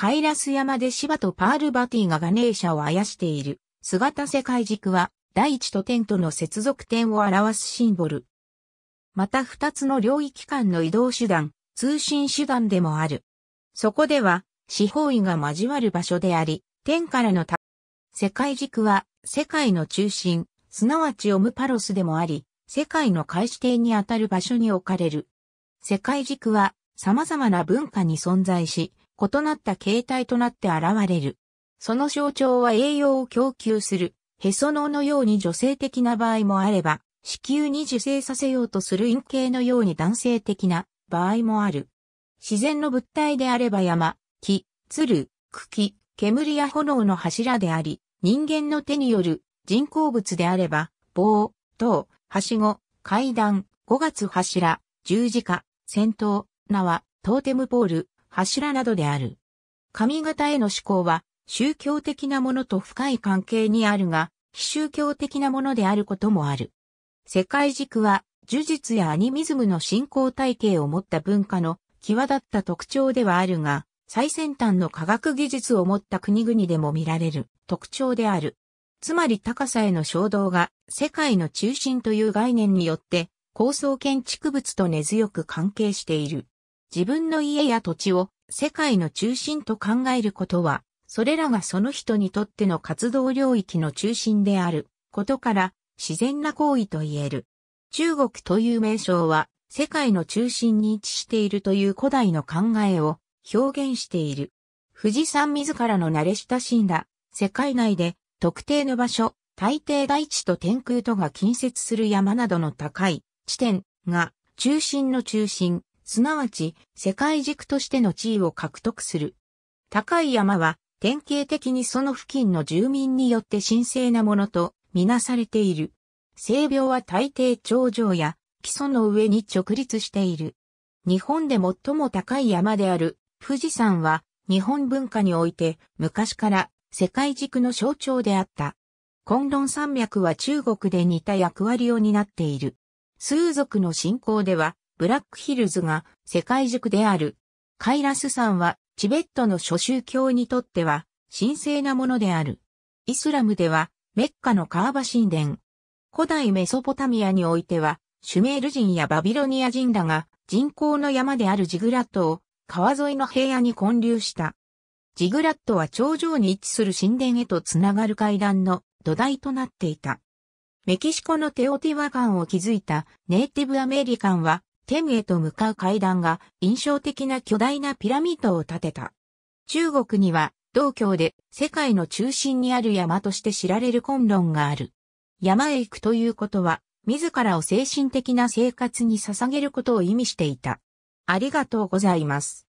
カイラス山でシバとパールバティがガネーシャをあやしている。姿世界軸は、大地と天との接続点を表すシンボル。また二つの領域間の移動手段、通信手段でもある。そこでは、四方位が交わる場所であり、天からの世界軸は、世界の中心、すなわちオムパロスでもあり、世界の開始点にあたる場所に置かれる。世界軸は、様々な文化に存在し、異なった形態となって現れる。その象徴は栄養を供給する、へその緒のように女性的な場合もあれば、子宮に受精させようとする陰茎のように男性的な場合もある。自然の物体であれば山、木、鶴、茎、煙や炎の柱であり、人間の手による人工物であれば、棒、塔、はしご、階段、五月柱、十字架、戦闘、縄、トーテムポール、柱などである。髪型への思考は宗教的なものと深い関係にあるが、非宗教的なものであることもある。世界軸は呪術やアニミズムの信仰体系を持った文化の際立った特徴ではあるが、最先端の科学技術を持った国々でも見られる特徴である。つまり高さへの衝動が世界の中心という概念によって構想建築物と根強く関係している。自分の家や土地を世界の中心と考えることは、それらがその人にとっての活動領域の中心であることから自然な行為と言える。中国という名称は世界の中心に位置しているという古代の考えを表現している。富士山自らの慣れ親しんだ世界内で特定の場所、大抵大地と天空とが近接する山などの高い地点が中心の中心、すなわち世界軸としての地位を獲得する。高い山は典型的にその付近の住民によって神聖なものとみなされている。性病は大抵頂上や基礎の上に直立している。日本で最も高い山である富士山は日本文化において昔から世界軸の象徴であった。昆論山脈は中国で似た役割を担っている。数族の信仰ではブラックヒルズが世界塾である。カイラス山はチベットの諸宗教にとっては神聖なものである。イスラムではメッカのカーバ神殿。古代メソポタミアにおいてはシュメール人やバビロニア人らが人工の山であるジグラットを川沿いの平野に建立した。ジグラットは頂上に位置する神殿へとつながる階段の土台となっていた。メキシコのテオティワカンを築いたネイティブアメリカンはテムへと向かう階段が印象的な巨大なピラミッドを建てた。中国には、道教で世界の中心にある山として知られる昆論がある。山へ行くということは、自らを精神的な生活に捧げることを意味していた。ありがとうございます。